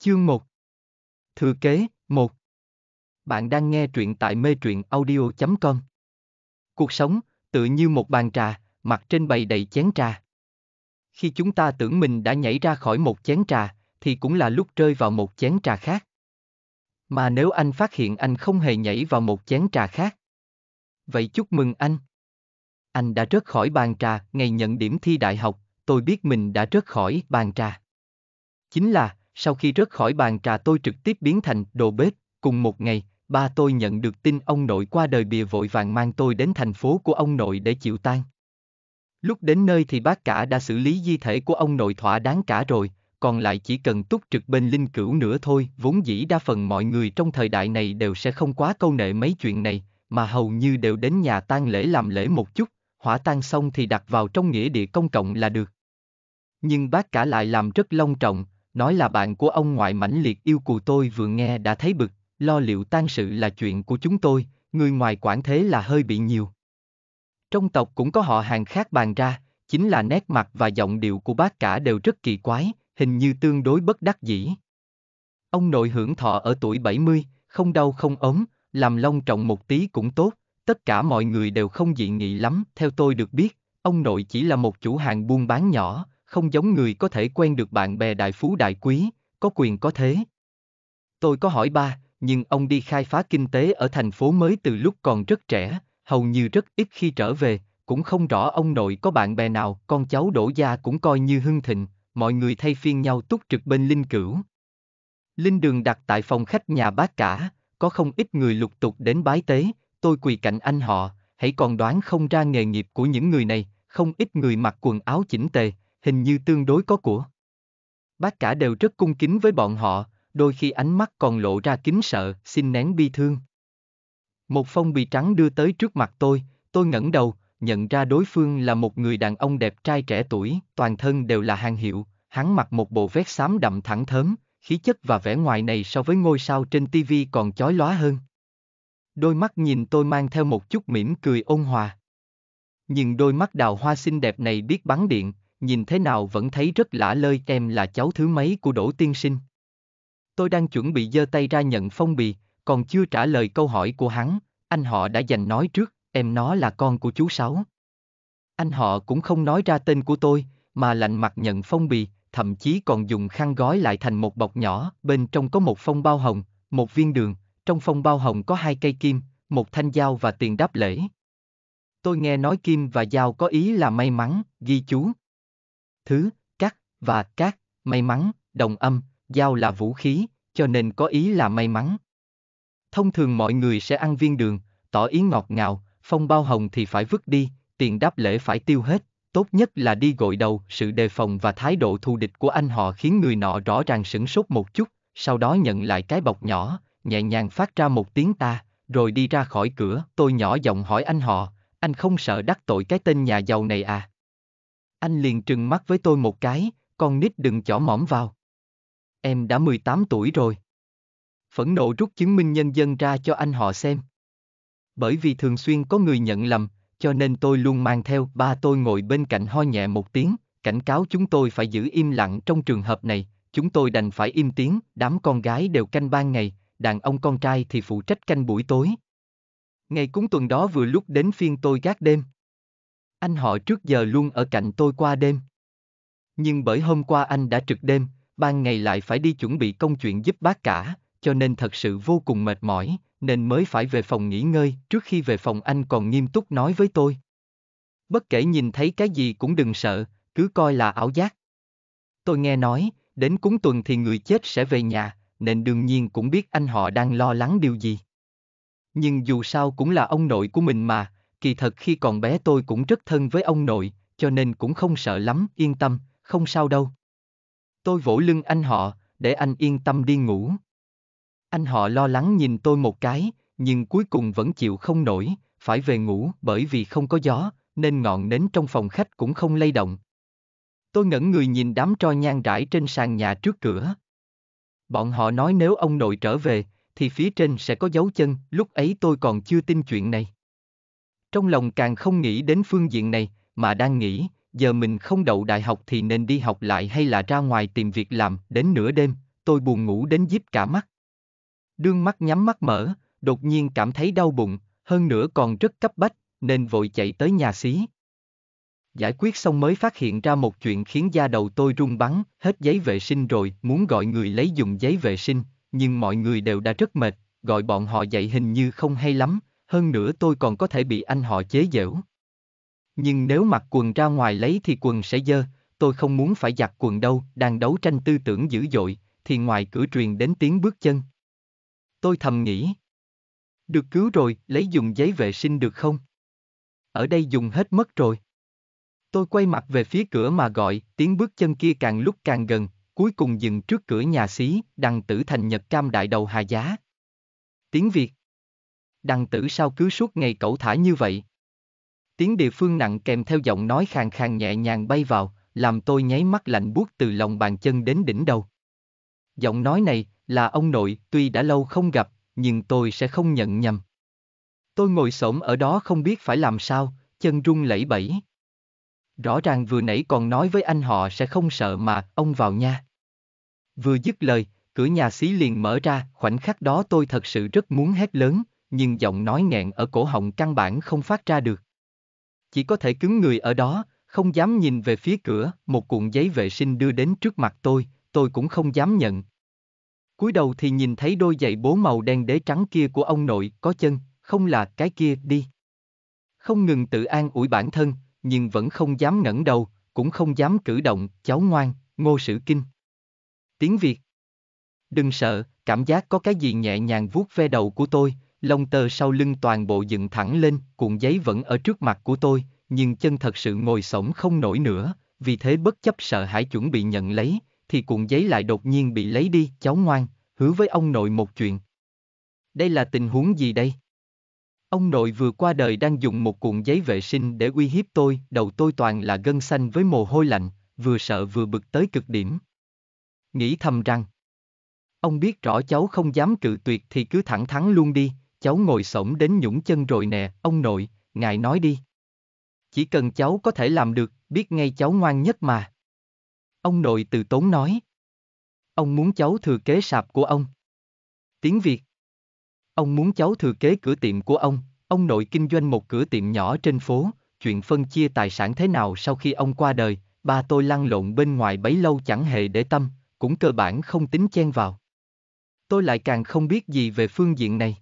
Chương 1 Thừa kế 1 Bạn đang nghe truyện tại mê truyện audio.com Cuộc sống, tự như một bàn trà, mặt trên bày đầy chén trà. Khi chúng ta tưởng mình đã nhảy ra khỏi một chén trà, thì cũng là lúc rơi vào một chén trà khác. Mà nếu anh phát hiện anh không hề nhảy vào một chén trà khác. Vậy chúc mừng anh. Anh đã rớt khỏi bàn trà ngày nhận điểm thi đại học, tôi biết mình đã rớt khỏi bàn trà. Chính là, sau khi rớt khỏi bàn trà tôi trực tiếp biến thành đồ bếp, cùng một ngày, ba tôi nhận được tin ông nội qua đời bìa vội vàng mang tôi đến thành phố của ông nội để chịu tang. Lúc đến nơi thì bác cả đã xử lý di thể của ông nội thỏa đáng cả rồi, còn lại chỉ cần túc trực bên linh cữu nữa thôi, vốn dĩ đa phần mọi người trong thời đại này đều sẽ không quá câu nệ mấy chuyện này, mà hầu như đều đến nhà tang lễ làm lễ một chút, hỏa tang xong thì đặt vào trong nghĩa địa công cộng là được. Nhưng bác cả lại làm rất long trọng, nói là bạn của ông ngoại mãnh liệt yêu cù tôi vừa nghe đã thấy bực, lo liệu tan sự là chuyện của chúng tôi, người ngoài quản thế là hơi bị nhiều. Trong tộc cũng có họ hàng khác bàn ra, chính là nét mặt và giọng điệu của bác cả đều rất kỳ quái, hình như tương đối bất đắc dĩ. Ông nội hưởng thọ ở tuổi 70, không đau không ốm, làm long trọng một tí cũng tốt, tất cả mọi người đều không dị nghị lắm, theo tôi được biết, ông nội chỉ là một chủ hàng buôn bán nhỏ, không giống người có thể quen được bạn bè đại phú đại quý, có quyền có thế. Tôi có hỏi ba, nhưng ông đi khai phá kinh tế ở thành phố mới từ lúc còn rất trẻ, hầu như rất ít khi trở về, cũng không rõ ông nội có bạn bè nào, con cháu đổ gia cũng coi như hưng thịnh, mọi người thay phiên nhau túc trực bên linh cửu. Linh đường đặt tại phòng khách nhà bác cả, có không ít người lục tục đến bái tế, tôi quỳ cạnh anh họ, hãy còn đoán không ra nghề nghiệp của những người này, không ít người mặc quần áo chỉnh tề, hình như tương đối có của. Bác cả đều rất cung kính với bọn họ, đôi khi ánh mắt còn lộ ra kính sợ, xin nén bi thương. Một phong bì trắng đưa tới trước mặt tôi, tôi ngẩng đầu, nhận ra đối phương là một người đàn ông đẹp trai trẻ tuổi, toàn thân đều là hàng hiệu, hắn mặc một bộ vest xám đậm thẳng thớm, khí chất và vẻ ngoài này so với ngôi sao trên TV còn chói lóa hơn. Đôi mắt nhìn tôi mang theo một chút mỉm cười ôn hòa. Nhưng đôi mắt đào hoa xinh đẹp này biết bắn điện, nhìn thế nào vẫn thấy rất lạ lơi em là cháu thứ mấy của Đỗ Tiên Sinh. Tôi đang chuẩn bị giơ tay ra nhận phong bì, còn chưa trả lời câu hỏi của hắn, anh họ đã dành nói trước, em nó là con của chú Sáu. Anh họ cũng không nói ra tên của tôi, mà lạnh mặt nhận phong bì, thậm chí còn dùng khăn gói lại thành một bọc nhỏ, bên trong có một phong bao hồng, một viên đường, trong phong bao hồng có hai cây kim, một thanh dao và tiền đáp lễ. Tôi nghe nói kim và dao có ý là may mắn, ghi chú thứ, cắt, và cát, may mắn, đồng âm, dao là vũ khí, cho nên có ý là may mắn. Thông thường mọi người sẽ ăn viên đường, tỏ ý ngọt ngào, phong bao hồng thì phải vứt đi, tiền đáp lễ phải tiêu hết, tốt nhất là đi gội đầu, sự đề phòng và thái độ thù địch của anh họ khiến người nọ rõ ràng sửng sốt một chút, sau đó nhận lại cái bọc nhỏ, nhẹ nhàng phát ra một tiếng ta, rồi đi ra khỏi cửa, tôi nhỏ giọng hỏi anh họ, anh không sợ đắc tội cái tên nhà giàu này à? Anh liền trừng mắt với tôi một cái, con nít đừng chỏ mỏm vào. Em đã 18 tuổi rồi. Phẫn nộ rút chứng minh nhân dân ra cho anh họ xem. Bởi vì thường xuyên có người nhận lầm, cho nên tôi luôn mang theo ba tôi ngồi bên cạnh ho nhẹ một tiếng, cảnh cáo chúng tôi phải giữ im lặng trong trường hợp này, chúng tôi đành phải im tiếng, đám con gái đều canh ban ngày, đàn ông con trai thì phụ trách canh buổi tối. Ngày cúng tuần đó vừa lúc đến phiên tôi gác đêm. Anh họ trước giờ luôn ở cạnh tôi qua đêm. Nhưng bởi hôm qua anh đã trực đêm, ban ngày lại phải đi chuẩn bị công chuyện giúp bác cả, cho nên thật sự vô cùng mệt mỏi, nên mới phải về phòng nghỉ ngơi, trước khi về phòng anh còn nghiêm túc nói với tôi. Bất kể nhìn thấy cái gì cũng đừng sợ, cứ coi là ảo giác. Tôi nghe nói, đến cúng tuần thì người chết sẽ về nhà, nên đương nhiên cũng biết anh họ đang lo lắng điều gì. Nhưng dù sao cũng là ông nội của mình mà, kỳ thật khi còn bé tôi cũng rất thân với ông nội, cho nên cũng không sợ lắm, yên tâm, không sao đâu. Tôi vỗ lưng anh họ, để anh yên tâm đi ngủ. Anh họ lo lắng nhìn tôi một cái, nhưng cuối cùng vẫn chịu không nổi, phải về ngủ bởi vì không có gió, nên ngọn nến trong phòng khách cũng không lay động. Tôi ngẩn người nhìn đám tro nhang rải trên sàn nhà trước cửa. Bọn họ nói nếu ông nội trở về, thì phía trên sẽ có dấu chân, lúc ấy tôi còn chưa tin chuyện này. Trong lòng càng không nghĩ đến phương diện này, mà đang nghĩ, giờ mình không đậu đại học thì nên đi học lại hay là ra ngoài tìm việc làm, đến nửa đêm, tôi buồn ngủ đến díp cả mắt. Đương mắt nhắm mắt mở, đột nhiên cảm thấy đau bụng, hơn nữa còn rất cấp bách, nên vội chạy tới nhà xí. Giải quyết xong mới phát hiện ra một chuyện khiến da đầu tôi rung bắn, hết giấy vệ sinh rồi, muốn gọi người lấy dùng giấy vệ sinh, nhưng mọi người đều đã rất mệt, gọi bọn họ dậy hình như không hay lắm, hơn nữa tôi còn có thể bị anh họ chế giễu. Nhưng nếu mặc quần ra ngoài lấy thì quần sẽ dơ, tôi không muốn phải giặt quần đâu, đang đấu tranh tư tưởng dữ dội, thì ngoài cửa truyền đến tiếng bước chân. Tôi thầm nghĩ. Được cứu rồi, lấy dùng giấy vệ sinh được không? Ở đây dùng hết mất rồi. Tôi quay mặt về phía cửa mà gọi, tiếng bước chân kia càng lúc càng gần, cuối cùng dừng trước cửa nhà xí, đằng tử thành Nhật Cam đại đầu Hà Giá. Tiếng Việt đằng tử sao cứ suốt ngày cẩu thả như vậy. Tiếng địa phương nặng kèm theo giọng nói khàn khàn nhẹ nhàng bay vào, làm tôi nháy mắt lạnh buốt từ lòng bàn chân đến đỉnh đầu. Giọng nói này là ông nội, tuy đã lâu không gặp, nhưng tôi sẽ không nhận nhầm. Tôi ngồi xổm ở đó không biết phải làm sao, chân run lẩy bẩy. Rõ ràng vừa nãy còn nói với anh họ sẽ không sợ mà, ông vào nha. Vừa dứt lời, cửa nhà xí liền mở ra, khoảnh khắc đó tôi thật sự rất muốn hét lớn, nhưng giọng nói nghẹn ở cổ họng căn bản không phát ra được. Chỉ có thể cứng người ở đó, không dám nhìn về phía cửa, một cuộn giấy vệ sinh đưa đến trước mặt tôi, tôi cũng không dám nhận. cúi đầu thì nhìn thấy đôi giày bố màu đen đế trắng kia của ông nội có chân, không là cái kia đi. Không ngừng tự an ủi bản thân, nhưng vẫn không dám ngẩng đầu, cũng không dám cử động, cháu ngoan, ngô sử kinh. Tiếng Việt Đừng sợ, cảm giác có cái gì nhẹ nhàng vuốt ve đầu của tôi, lông tơ sau lưng toàn bộ dựng thẳng lên, cuộn giấy vẫn ở trước mặt của tôi, nhưng chân thật sự ngồi sổng không nổi nữa, vì thế bất chấp sợ hãi chuẩn bị nhận lấy, thì cuộn giấy lại đột nhiên bị lấy đi, cháu ngoan, hứa với ông nội một chuyện. Đây là tình huống gì đây? Ông nội vừa qua đời đang dùng một cuộn giấy vệ sinh để uy hiếp tôi, đầu tôi toàn là gân xanh với mồ hôi lạnh, vừa sợ vừa bực tới cực điểm. Nghĩ thầm rằng, ông biết rõ cháu không dám cự tuyệt thì cứ thẳng thắn luôn đi, cháu ngồi xổm đến nhũng chân rồi nè, ông nội, ngài nói đi. Chỉ cần cháu có thể làm được, biết ngay cháu ngoan nhất mà. Ông nội từ tốn nói. Ông muốn cháu thừa kế sạp của ông. Tiếng Việt. Ông muốn cháu thừa kế cửa tiệm của ông, ông nội kinh doanh một cửa tiệm nhỏ trên phố, chuyện phân chia tài sản thế nào sau khi ông qua đời, ba tôi lăn lộn bên ngoài bấy lâu chẳng hề để tâm, cũng cơ bản không tính chen vào. Tôi lại càng không biết gì về phương diện này.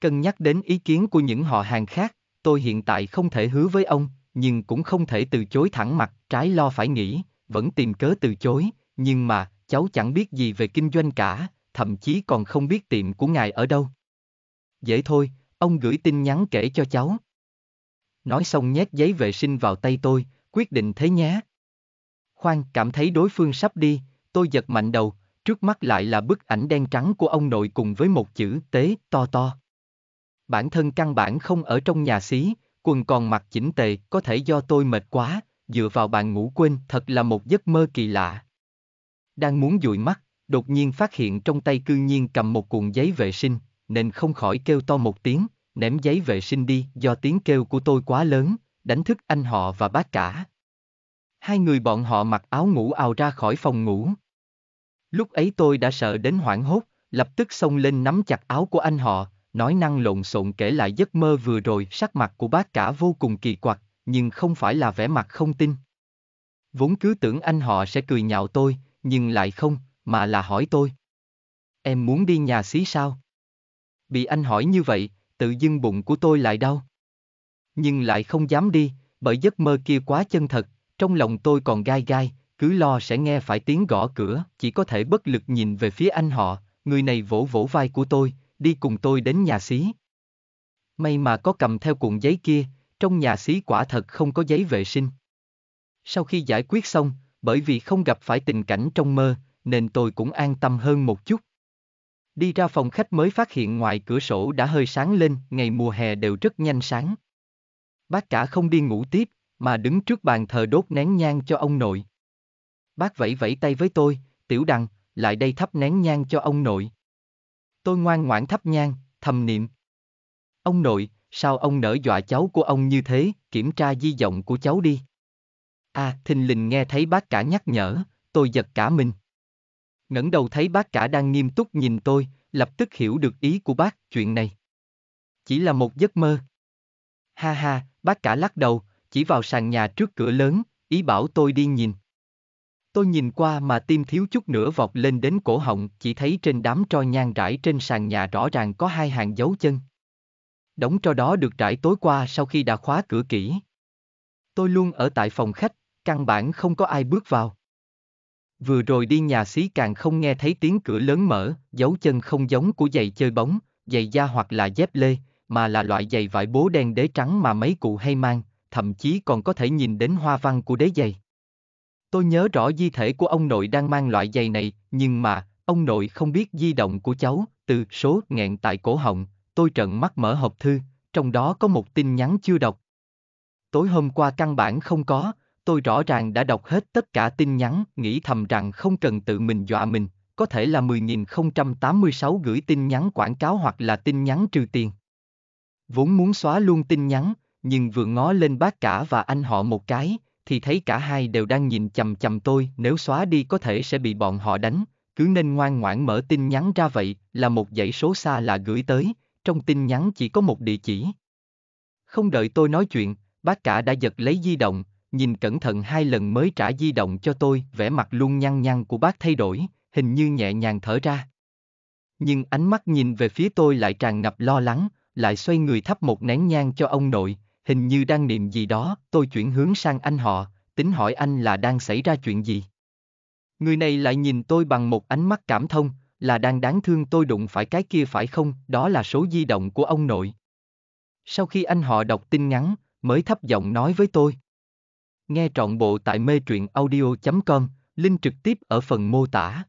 Cân nhắc đến ý kiến của những họ hàng khác, tôi hiện tại không thể hứa với ông, nhưng cũng không thể từ chối thẳng mặt, trái lo phải nghĩ, vẫn tìm cớ từ chối, nhưng mà, cháu chẳng biết gì về kinh doanh cả, thậm chí còn không biết tiệm của ngài ở đâu. Dễ thôi, ông gửi tin nhắn kể cho cháu. Nói xong nhét giấy vệ sinh vào tay tôi, quyết định thế nhé. Khoan, cảm thấy đối phương sắp đi, tôi giật mạnh đầu, trước mắt lại là bức ảnh đen trắng của ông nội cùng với một chữ tế to to bản thân căn bản không ở trong nhà xí, quần còn mặc chỉnh tề, có thể do tôi mệt quá, dựa vào bàn ngủ quên, thật là một giấc mơ kỳ lạ. Đang muốn dụi mắt, đột nhiên phát hiện trong tay cư nhiên cầm một cuộn giấy vệ sinh, nên không khỏi kêu to một tiếng, ném giấy vệ sinh đi, do tiếng kêu của tôi quá lớn, đánh thức anh họ và bác cả. Hai người bọn họ mặc áo ngủ ào ra khỏi phòng ngủ. Lúc ấy tôi đã sợ đến hoảng hốt, lập tức xông lên nắm chặt áo của anh họ, nói năng lộn xộn kể lại giấc mơ vừa rồi. Sắc mặt của bác cả vô cùng kỳ quặc, nhưng không phải là vẻ mặt không tin. Vốn cứ tưởng anh họ sẽ cười nhạo tôi, nhưng lại không, mà là hỏi tôi. Em muốn đi nhà xí sao? Bị anh hỏi như vậy, tự dưng bụng của tôi lại đau. Nhưng lại không dám đi, bởi giấc mơ kia quá chân thật, trong lòng tôi còn gai gai, cứ lo sẽ nghe phải tiếng gõ cửa, chỉ có thể bất lực nhìn về phía anh họ, người này vỗ vỗ vai của tôi, đi cùng tôi đến nhà xí. May mà có cầm theo cuộn giấy kia, trong nhà xí quả thật không có giấy vệ sinh. Sau khi giải quyết xong, bởi vì không gặp phải tình cảnh trong mơ, nên tôi cũng an tâm hơn một chút. Đi ra phòng khách mới phát hiện ngoài cửa sổ đã hơi sáng lên, ngày mùa hè đều rất nhanh sáng. Bác cả không đi ngủ tiếp, mà đứng trước bàn thờ đốt nén nhang cho ông nội. Bác vẫy vẫy tay với tôi, tiểu đằng, lại đây thắp nén nhang cho ông nội. Tôi ngoan ngoãn thắp nhang, thầm niệm. Ông nội, sao ông nỡ dọa cháu của ông như thế, kiểm tra di vọng của cháu đi. À, thình lình nghe thấy bác cả nhắc nhở, tôi giật cả mình. ngẩng đầu thấy bác cả đang nghiêm túc nhìn tôi, lập tức hiểu được ý của bác, chuyện này. Chỉ là một giấc mơ. Ha ha, bác cả lắc đầu, chỉ vào sàn nhà trước cửa lớn, ý bảo tôi đi nhìn. Tôi nhìn qua mà tim thiếu chút nữa vọt lên đến cổ họng, chỉ thấy trên đám tro nhang rải trên sàn nhà rõ ràng có hai hàng dấu chân. Đống tro đó được trải tối qua sau khi đã khóa cửa kỹ. Tôi luôn ở tại phòng khách, căn bản không có ai bước vào. Vừa rồi đi nhà xí càng không nghe thấy tiếng cửa lớn mở, dấu chân không giống của giày chơi bóng, giày da hoặc là dép lê, mà là loại giày vải bố đen đế trắng mà mấy cụ hay mang, thậm chí còn có thể nhìn đến hoa văn của đế giày. Tôi nhớ rõ di thể của ông nội đang mang loại giày này, nhưng mà, ông nội không biết di động của cháu, từ số nghẹn tại cổ họng, tôi trợn mắt mở hộp thư, trong đó có một tin nhắn chưa đọc. Tối hôm qua căn bản không có, tôi rõ ràng đã đọc hết tất cả tin nhắn, nghĩ thầm rằng không cần tự mình dọa mình, có thể là 10.086 gửi tin nhắn quảng cáo hoặc là tin nhắn trừ tiền. Vốn muốn xóa luôn tin nhắn, nhưng vừa ngó lên bác cả và anh họ một cái, thì thấy cả hai đều đang nhìn chầm chầm tôi, nếu xóa đi có thể sẽ bị bọn họ đánh, cứ nên ngoan ngoãn mở tin nhắn ra vậy, là một dãy số xa là gửi tới, trong tin nhắn chỉ có một địa chỉ. Không đợi tôi nói chuyện, bác cả đã giật lấy di động, nhìn cẩn thận hai lần mới trả di động cho tôi, vẻ mặt luôn nhăn nhăn của bác thay đổi, hình như nhẹ nhàng thở ra. Nhưng ánh mắt nhìn về phía tôi lại tràn ngập lo lắng, lại xoay người thắp một nén nhang cho ông nội, hình như đang niệm gì đó, tôi chuyển hướng sang anh họ, tính hỏi anh là đang xảy ra chuyện gì. Người này lại nhìn tôi bằng một ánh mắt cảm thông, là đang đáng thương tôi đụng phải cái kia phải không, đó là số di động của ông nội. Sau khi anh họ đọc tin ngắn, mới thấp giọng nói với tôi. Nghe trọn bộ tại mê truyện audio.com, link trực tiếp ở phần mô tả.